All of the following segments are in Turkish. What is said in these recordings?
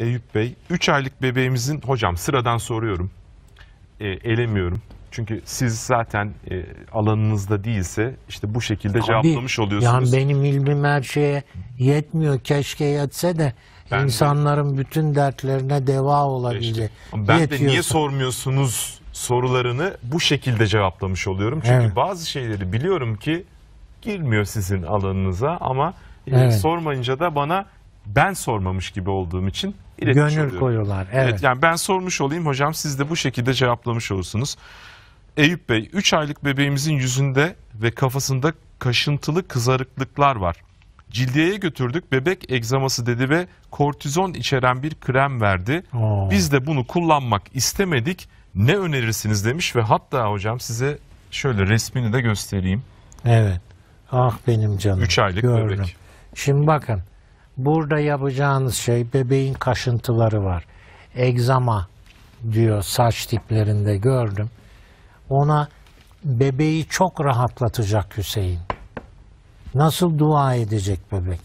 Eyüp Bey. 3 aylık bebeğimizin hocam sıradan soruyorum. E, elemiyorum. Çünkü siz zaten e, alanınızda değilse işte bu şekilde Tabii, cevaplamış oluyorsunuz. Yani benim ilmim her şeye yetmiyor. Keşke yetse de ben insanların de, bütün dertlerine deva olabilecek. Işte, ben Yetiyorsa. de niye sormuyorsunuz sorularını bu şekilde cevaplamış oluyorum. Çünkü evet. bazı şeyleri biliyorum ki girmiyor sizin alanınıza ama e, evet. sormayınca da bana ben sormamış gibi olduğum için iletmiş Gönül oluyorum. koyuyorlar. Evet. evet. Yani ben sormuş olayım hocam siz de bu şekilde cevaplamış olursunuz. Eyüp Bey 3 aylık bebeğimizin yüzünde ve kafasında kaşıntılı kızarıklıklar var. Cildiyeye götürdük bebek egzaması dedi ve kortizon içeren bir krem verdi. Oo. Biz de bunu kullanmak istemedik. Ne önerirsiniz demiş ve hatta hocam size şöyle resmini de göstereyim. Evet. Ah benim canım. 3 aylık Gördüm. bebek. Şimdi bakın Burada yapacağınız şey bebeğin kaşıntıları var. Egzama diyor saç tiplerinde gördüm. Ona bebeği çok rahatlatacak Hüseyin. Nasıl dua edecek bebek?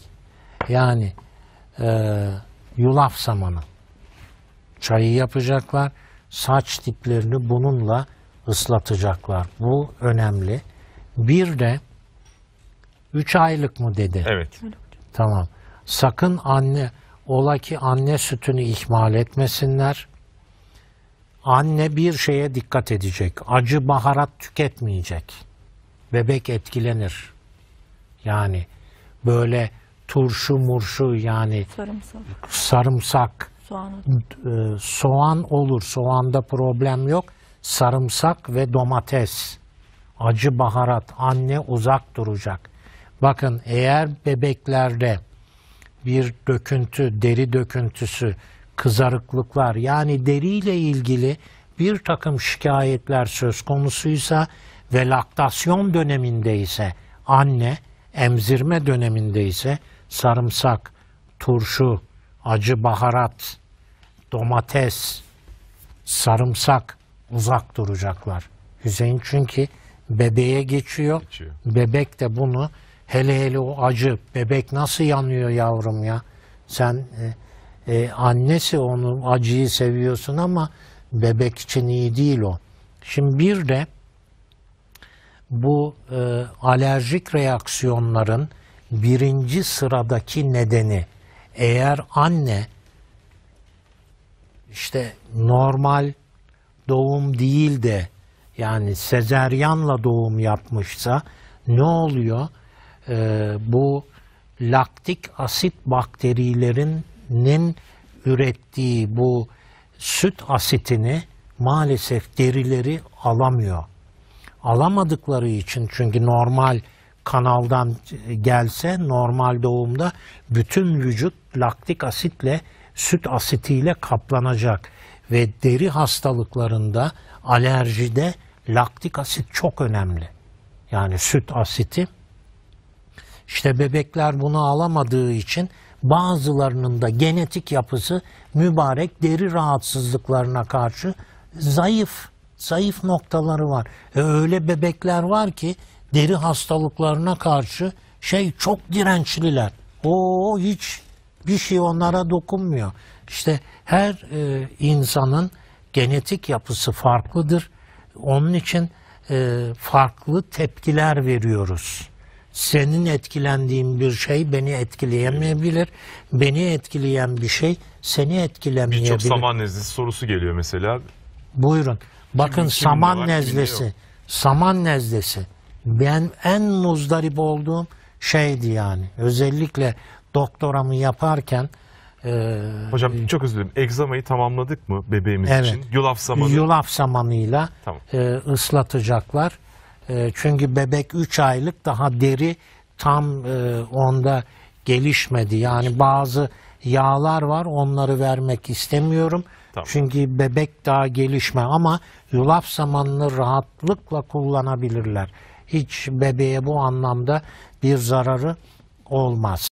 Yani e, yulaf samanı. Çayı yapacaklar. Saç tiplerini bununla ıslatacaklar. Bu önemli. Bir de 3 aylık mı dedi? Evet. Tamam. Sakın anne, ola ki anne sütünü ihmal etmesinler. Anne bir şeye dikkat edecek. Acı baharat tüketmeyecek. Bebek etkilenir. Yani böyle turşu murşu yani sarımsak, sarımsak soğan. E, soğan olur. Soğanda problem yok. Sarımsak ve domates, acı baharat anne uzak duracak. Bakın eğer bebeklerde bir döküntü, deri döküntüsü, kızarıklıklar yani deriyle ilgili bir takım şikayetler söz konusuysa ve laktasyon döneminde ise anne emzirme döneminde ise sarımsak, turşu, acı baharat, domates, sarımsak uzak duracaklar. Hüseyin çünkü bebeğe geçiyor. geçiyor. Bebek de bunu Hele hele o acı. Bebek nasıl yanıyor yavrum ya? Sen e, e, annesi onu acıyı seviyorsun ama bebek için iyi değil o. Şimdi bir de bu e, alerjik reaksiyonların birinci sıradaki nedeni eğer anne işte normal doğum değil de yani sezeryanla doğum yapmışsa ne oluyor? e, bu laktik asit bakterilerinin ürettiği bu süt asitini maalesef derileri alamıyor. Alamadıkları için çünkü normal kanaldan gelse normal doğumda bütün vücut laktik asitle süt asitiyle kaplanacak ve deri hastalıklarında alerjide laktik asit çok önemli. Yani süt asiti işte bebekler bunu alamadığı için bazılarının da genetik yapısı mübarek deri rahatsızlıklarına karşı zayıf, zayıf noktaları var. E öyle bebekler var ki deri hastalıklarına karşı şey çok dirençliler. O hiç bir şey onlara dokunmuyor. İşte her e, insanın genetik yapısı farklıdır. Onun için e, farklı tepkiler veriyoruz senin etkilendiğin bir şey beni etkileyemeyebilir. Beni etkileyen bir şey seni etkilemeyebilir. Birçok saman nezlesi sorusu geliyor mesela. Buyurun. Bakın kimin, saman var, nezlesi. Saman nezlesi. Ben en muzdarip olduğum şeydi yani. Özellikle doktoramı yaparken e, Hocam e, çok özür dilerim. Egzamayı tamamladık mı bebeğimiz evet, için? Yulaf samanı. Yulaf samanıyla tamam. e, ıslatacaklar. Ee, çünkü bebek 3 aylık daha deri tam e, onda gelişmedi. Yani bazı yağlar var onları vermek istemiyorum. Tamam. Çünkü bebek daha gelişme ama yulaf samanını rahatlıkla kullanabilirler. Hiç bebeğe bu anlamda bir zararı olmaz.